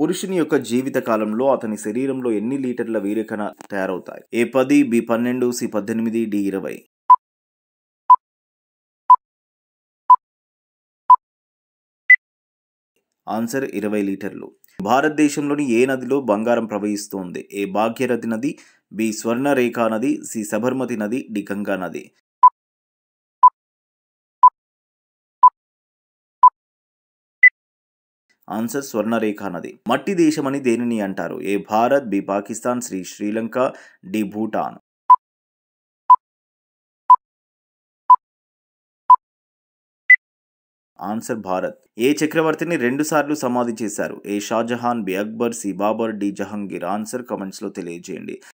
పురుషుని యొక్క జీవిత కాలంలో అతని శరీరంలో ఎన్ని లీటర్ల వీరకణ తయారవుతాయి ఏ పది బి పన్నెండు సి పద్దెనిమిది డి ఇరవై ఆన్సర్ ఇరవై లీటర్లు భారతదేశంలోని ఏ నదిలో బంగారం ప్రవహిస్తోంది ఏ భాగ్యరథి నది బి స్వర్ణరేఖా నది సి సబర్మతి నది డి గంగా నది ఆన్సర్ స్వర్ణరేఖ నది మట్టి దేశమని దేనిని అంటారు A Bharat B Pakistan Sri Sri Lanka D Bhutan answer Bharat ఏ చక్రవర్తిని రెండుసార్లు సమాధి చేశారు A Shahjahan B Akbar C Babur D Jahangir answer కమెంట్స్లో తెలియజేయండి